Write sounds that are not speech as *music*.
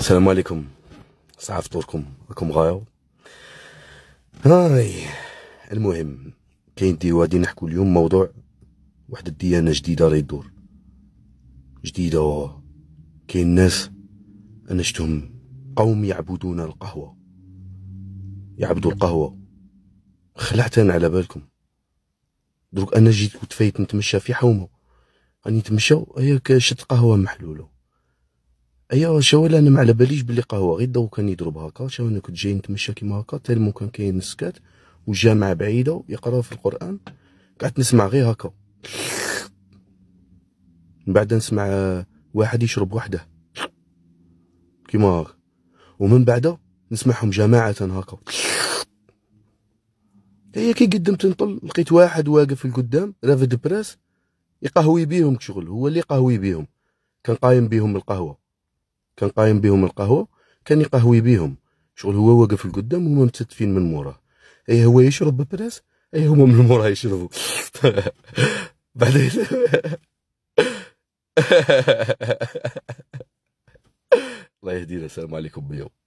السلام عليكم صحة فطوركم راكم غايو هاي المهم كاين ديوا غادي نحكو اليوم موضوع واحد الديانة جديدة راهي دور جديدة كاين ناس انا شتهم قوم يعبدون القهوة يعبدوا القهوة خلعت انا على بالكم دروك انا جيت كنت فايت نتمشى في حومه راني نتمشى هي شد قهوه محلوله ايا أيوة، شوال انا ما على باليش بلي قهوه غير دوك كان يضرب هكا شو انا كنت جاي نتمشى كيما هكا حتى كان كاين السكات وجامع بعيده يقراو في القران قعدت نسمع غير هكا من بعد نسمع واحد يشرب وحده كيما هكا ومن بعد نسمعهم جماعه هكا هي كي قدمت نطل لقيت واحد واقف القدام رافد براس يقهوي بيهم شغل هو اللي قهوي بيهم كان قايم بيهم القهوه كان قايم بهم القهوه كان يقهوي بيهم شغل هو واقف القدام وهما متتفين من موراه اي هو يشرب ببلاس اي هما من موراه يشربوا *laughs* بعدين *laughs* الله يهدينا السلام عليكم بيوم